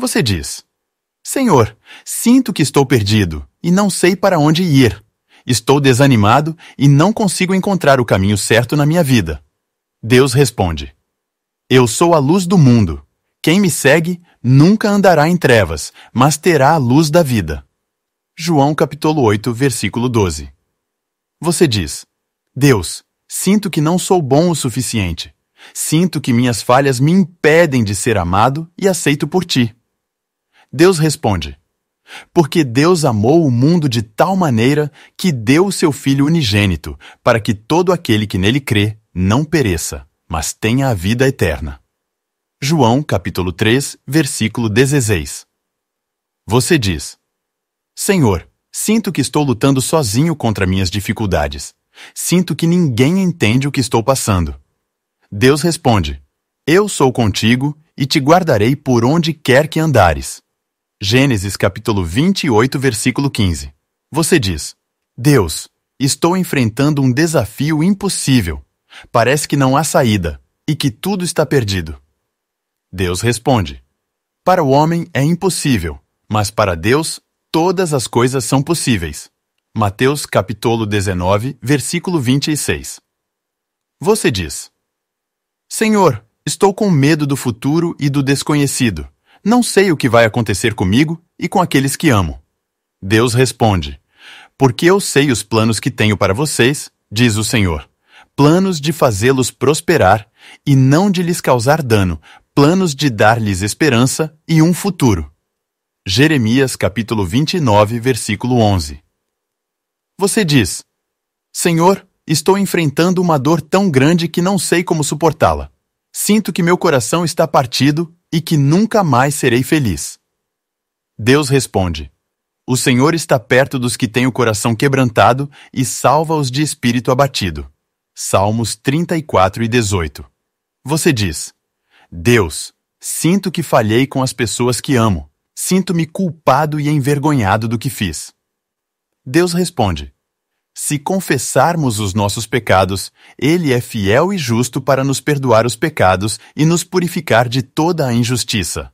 Você diz: Senhor, sinto que estou perdido e não sei para onde ir. Estou desanimado e não consigo encontrar o caminho certo na minha vida. Deus responde: Eu sou a luz do mundo. Quem me segue nunca andará em trevas, mas terá a luz da vida. João capítulo 8, versículo 12. Você diz: Deus, sinto que não sou bom o suficiente. Sinto que minhas falhas me impedem de ser amado e aceito por ti. Deus responde: Porque Deus amou o mundo de tal maneira que deu o seu Filho unigênito, para que todo aquele que nele crê não pereça, mas tenha a vida eterna. João capítulo 3, versículo 16. Você diz: Senhor, sinto que estou lutando sozinho contra minhas dificuldades. Sinto que ninguém entende o que estou passando. Deus responde: Eu sou contigo e te guardarei por onde quer que andares. Gênesis capítulo 28, versículo 15. Você diz: Deus, estou enfrentando um desafio impossível. Parece que não há saída e que tudo está perdido. Deus responde: Para o homem é impossível, mas para Deus todas as coisas são possíveis. Mateus capítulo 19, versículo 26. Você diz: Senhor, estou com medo do futuro e do desconhecido. Não sei o que vai acontecer comigo e com aqueles que amo. Deus responde: Porque eu sei os planos que tenho para vocês, diz o Senhor. Planos de fazê-los prosperar e não de lhes causar dano, planos de dar-lhes esperança e um futuro. Jeremias capítulo 29, versículo 11. Você diz: Senhor, estou enfrentando uma dor tão grande que não sei como suportá-la. Sinto que meu coração está partido e que nunca mais serei feliz. Deus responde: O Senhor está perto dos que têm o coração quebrantado e salva os de espírito abatido. Salmos 34 e 18. Você diz: Deus, sinto que falhei com as pessoas que amo. Sinto-me culpado e envergonhado do que fiz. Deus responde: se confessarmos os nossos pecados, Ele é fiel e justo para nos perdoar os pecados e nos purificar de toda a injustiça.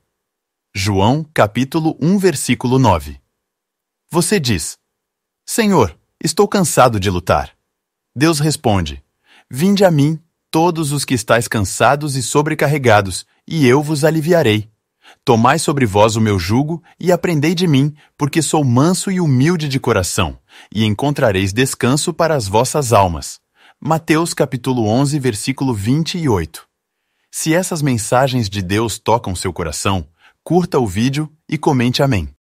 João, capítulo 1, versículo 9. Você diz: Senhor, estou cansado de lutar. Deus responde: Vinde a mim, todos os que estáis cansados e sobrecarregados, e eu vos aliviarei. Tomai sobre vós o meu jugo e aprendei de mim, porque sou manso e humilde de coração, e encontrareis descanso para as vossas almas. Mateus capítulo 11, versículo 28. Se essas mensagens de Deus tocam seu coração, curta o vídeo e comente amém.